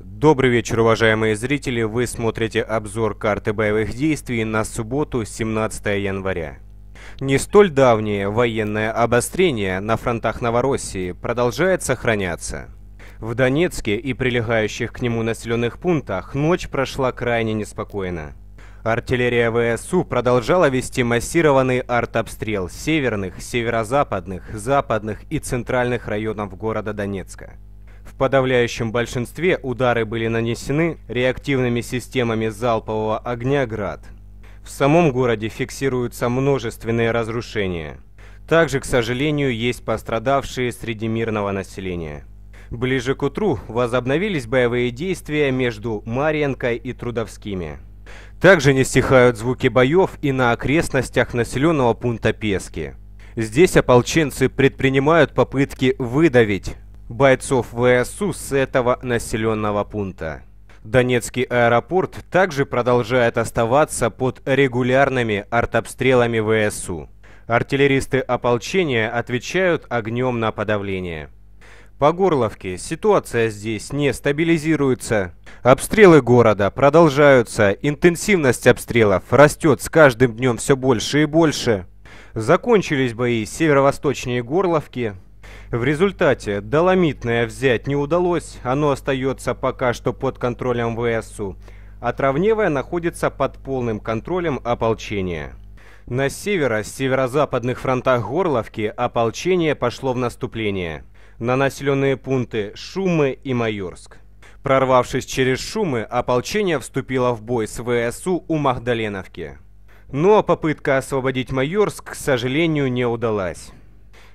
Добрый вечер, уважаемые зрители! Вы смотрите обзор карты боевых действий на субботу, 17 января. Не столь давнее военное обострение на фронтах Новороссии продолжает сохраняться. В Донецке и прилегающих к нему населенных пунктах ночь прошла крайне неспокойно. Артиллерия ВСУ продолжала вести массированный артобстрел северных, северо-западных, западных и центральных районов города Донецка. В подавляющем большинстве удары были нанесены реактивными системами залпового огня «Град». В самом городе фиксируются множественные разрушения. Также, к сожалению, есть пострадавшие среди мирного населения. Ближе к утру возобновились боевые действия между Мариенкой и Трудовскими. Также не стихают звуки боев и на окрестностях населенного пункта Пески. Здесь ополченцы предпринимают попытки выдавить бойцов ВСУ с этого населенного пункта. Донецкий аэропорт также продолжает оставаться под регулярными артобстрелами ВСУ. Артиллеристы ополчения отвечают огнем на подавление. По Горловке ситуация здесь не стабилизируется. Обстрелы города продолжаются, интенсивность обстрелов растет с каждым днем все больше и больше. Закончились бои северо-восточнее Горловки, в результате доломитное взять не удалось, оно остается пока что под контролем ВСУ, а Травневая находится под полным контролем ополчения. На северо, с северо-западных фронтах Горловки ополчение пошло в наступление. На населенные пункты Шумы и Майорск. Прорвавшись через Шумы, ополчение вступило в бой с ВСУ у Магдаленовки. Но попытка освободить Майорск, к сожалению, не удалась.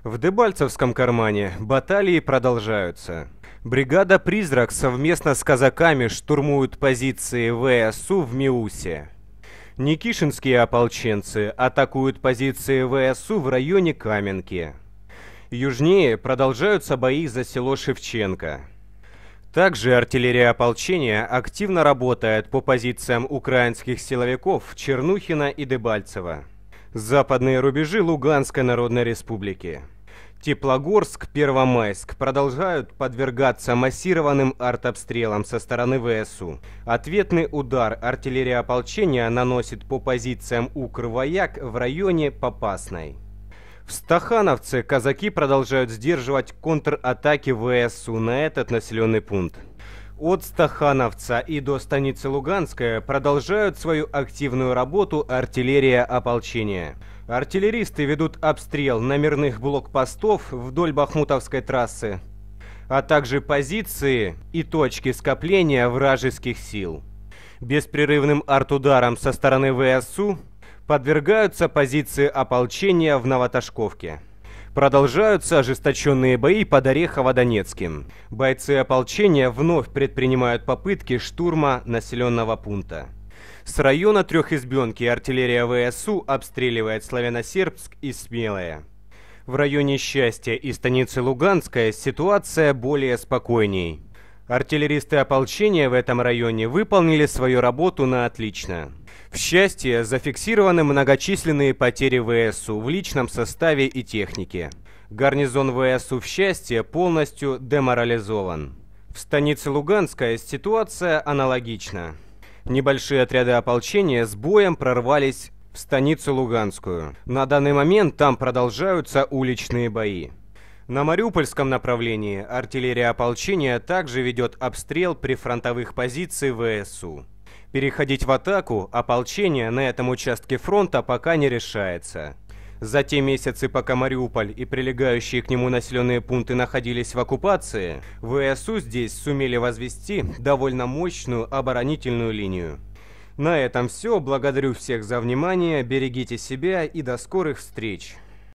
В Дебальцевском кармане баталии продолжаются. Бригада «Призрак» совместно с казаками штурмуют позиции ВСУ в Миусе. Никишинские ополченцы атакуют позиции ВСУ в районе Каменки. Южнее продолжаются бои за село Шевченко. Также артиллерия ополчения активно работает по позициям украинских силовиков Чернухина и Дебальцева западные рубежи Луганской Народной Республики. Теплогорск, Первомайск продолжают подвергаться массированным артобстрелам со стороны ВСУ. Ответный удар артиллерия ополчения наносит по позициям Укрвояк в районе Попасной. В Стахановце казаки продолжают сдерживать контратаки ВСУ на этот населенный пункт. От Стахановца и до станицы Луганская продолжают свою активную работу артиллерия ополчения. Артиллеристы ведут обстрел номерных блокпостов вдоль Бахмутовской трассы, а также позиции и точки скопления вражеских сил. Беспрерывным артударом со стороны ВСУ подвергаются позиции ополчения в Новоташковке. Продолжаются ожесточенные бои под Орехово-Донецким. Бойцы ополчения вновь предпринимают попытки штурма населенного пункта. С района Трехизбенки артиллерия ВСУ обстреливает Славяносербск и Смелое. В районе Счастья и станицы Луганская ситуация более спокойней. Артиллеристы ополчения в этом районе выполнили свою работу на отлично. В счастье, зафиксированы многочисленные потери ВСУ в личном составе и технике. Гарнизон ВСУ в счастье полностью деморализован. В станице Луганская ситуация аналогична. Небольшие отряды ополчения с боем прорвались в станицу Луганскую. На данный момент там продолжаются уличные бои. На Мариупольском направлении артиллерия ополчения также ведет обстрел прифронтовых позиций ВСУ. Переходить в атаку ополчение на этом участке фронта пока не решается. За те месяцы, пока Мариуполь и прилегающие к нему населенные пункты находились в оккупации, ВСУ здесь сумели возвести довольно мощную оборонительную линию. На этом все. Благодарю всех за внимание. Берегите себя и до скорых встреч.